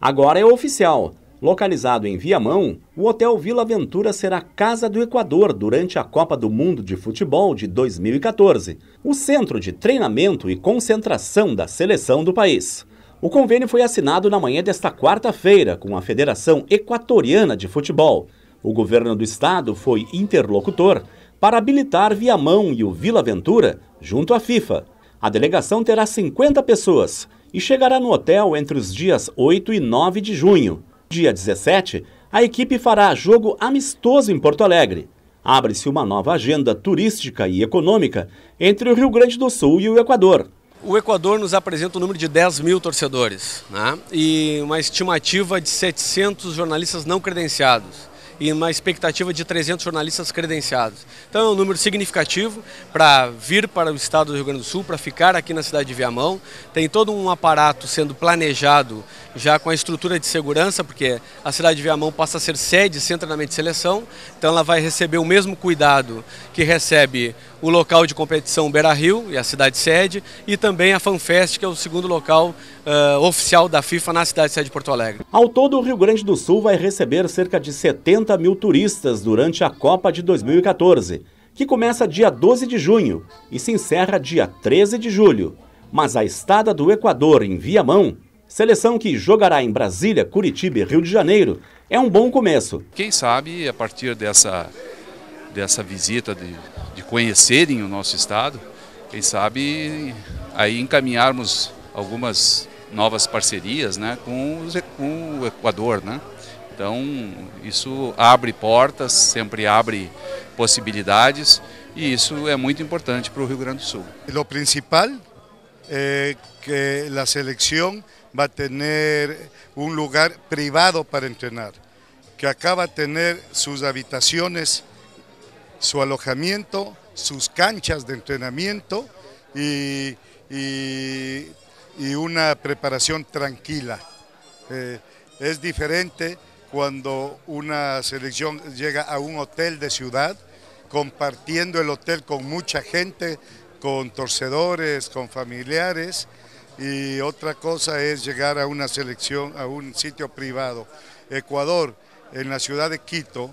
Agora é oficial. Localizado em Viamão, o Hotel Vila Aventura será Casa do Equador durante a Copa do Mundo de Futebol de 2014, o centro de treinamento e concentração da seleção do país. O convênio foi assinado na manhã desta quarta-feira com a Federação Equatoriana de Futebol. O governo do estado foi interlocutor para habilitar Viamão e o Vila Aventura junto à FIFA. A delegação terá 50 pessoas, e chegará no hotel entre os dias 8 e 9 de junho. Dia 17, a equipe fará jogo amistoso em Porto Alegre. Abre-se uma nova agenda turística e econômica entre o Rio Grande do Sul e o Equador. O Equador nos apresenta o um número de 10 mil torcedores né? e uma estimativa de 700 jornalistas não credenciados e uma expectativa de 300 jornalistas credenciados. Então é um número significativo para vir para o estado do Rio Grande do Sul, para ficar aqui na cidade de Viamão. Tem todo um aparato sendo planejado já com a estrutura de segurança, porque a cidade de Viamão passa a ser sede sem treinamento de seleção, então ela vai receber o mesmo cuidado que recebe o local de competição Beira Rio e a cidade sede, e também a FanFest, que é o segundo local uh, oficial da FIFA na cidade sede de Porto Alegre. Ao todo, o Rio Grande do Sul vai receber cerca de 70 50 mil turistas durante a Copa de 2014, que começa dia 12 de junho e se encerra dia 13 de julho. Mas a estada do Equador em Viamão, seleção que jogará em Brasília, Curitiba e Rio de Janeiro, é um bom começo. Quem sabe a partir dessa, dessa visita, de, de conhecerem o nosso estado, quem sabe aí encaminharmos algumas novas parcerias né, com, os, com o Equador, né? ...entonces eso abre portas, siempre abre possibilidades ...y eso es muy importante para el Rio Grande do Sul. Lo principal es eh, que la selección va a tener un lugar privado para entrenar... que acaba de tener sus habitaciones, su alojamiento, sus canchas de entrenamiento... ...y una preparación tranquila. Eh, es diferente cuando una selección llega a un hotel de ciudad, compartiendo el hotel con mucha gente, con torcedores, con familiares, y otra cosa es llegar a una selección, a un sitio privado. Ecuador, en la ciudad de Quito,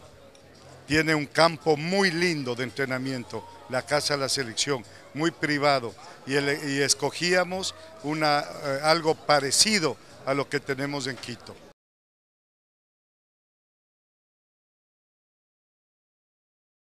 tiene un campo muy lindo de entrenamiento, la Casa de la Selección, muy privado, y, escogíamos una, eh, algo parecido a lo que tenemos en Quito.